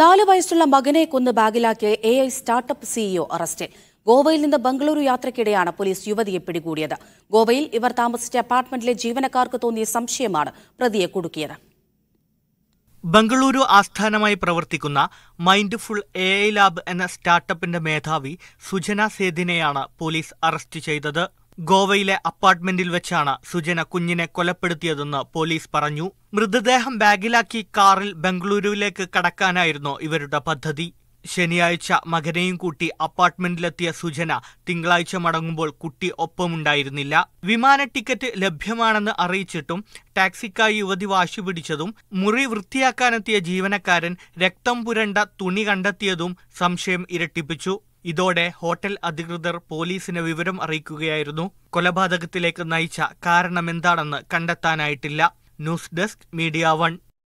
നാലു വയസ്സുള്ള മകനെ കൊന്ന് ബാഗിലാക്കിയ എ ഐ സ്റ്റാർട്ടപ്പ് സിഇഒ അറസ്റ്റിൽ ഗോവയിൽ നിന്ന് ബംഗളൂരു യാത്രയ്ക്കിടെയാണ് പോലീസ് യുവതിയെ പിടികൂടിയത് ഗോവയിൽ ഇവർ താമസിച്ച അപ്പാർട്ട്മെന്റിലെ ജീവനക്കാർക്ക് തോന്നിയ സംശയമാണ് പ്രതിയെ കുടുക്കിയത് ബംഗളൂരു ആസ്ഥാനമായി പ്രവർത്തിക്കുന്ന മൈൻഡ്ഫുൾ എ ഐ ലാബ് എന്ന സ്റ്റാർട്ടപ്പിന്റെ മേധാവി സുജന സേദിനെയാണ് പോലീസ് അറസ്റ്റ് ചെയ്തത് ഗോവയിലെ അപ്പാർട്ട്മെന്റിൽ വെച്ചാണ് സുജന കുഞ്ഞിനെ കൊലപ്പെടുത്തിയതെന്ന് പോലീസ് പറഞ്ഞു മൃതദേഹം ബാഗിലാക്കി കാറിൽ ബംഗളൂരുവിലേക്ക് കടക്കാനായിരുന്നു ഇവരുടെ പദ്ധതി ശനിയാഴ്ച മകനെയും കൂട്ടി അപ്പാർട്ട്മെന്റിലെത്തിയ സുജന തിങ്കളാഴ്ച മടങ്ങുമ്പോൾ കുട്ടി ഒപ്പമുണ്ടായിരുന്നില്ല വിമാന ടിക്കറ്റ് ലഭ്യമാണെന്ന് അറിയിച്ചിട്ടും ടാക്സിക്കായി യുവതി വാശി പിടിച്ചതും മുറി വൃത്തിയാക്കാനെത്തിയ ജീവനക്കാരൻ രക്തം പുരണ്ട തുണി കണ്ടെത്തിയതും സംശയം ഇരട്ടിപ്പിച്ചു ഇതോടെ ഹോട്ടൽ അധികൃതർ പോലീസിന് വിവരം അറിയിക്കുകയായിരുന്നു കൊലപാതകത്തിലേക്ക് നയിച്ച കാരണമെന്താണെന്ന് കണ്ടെത്താനായിട്ടില്ല ന്യൂസ് ഡെസ്ക് മീഡിയ വൺ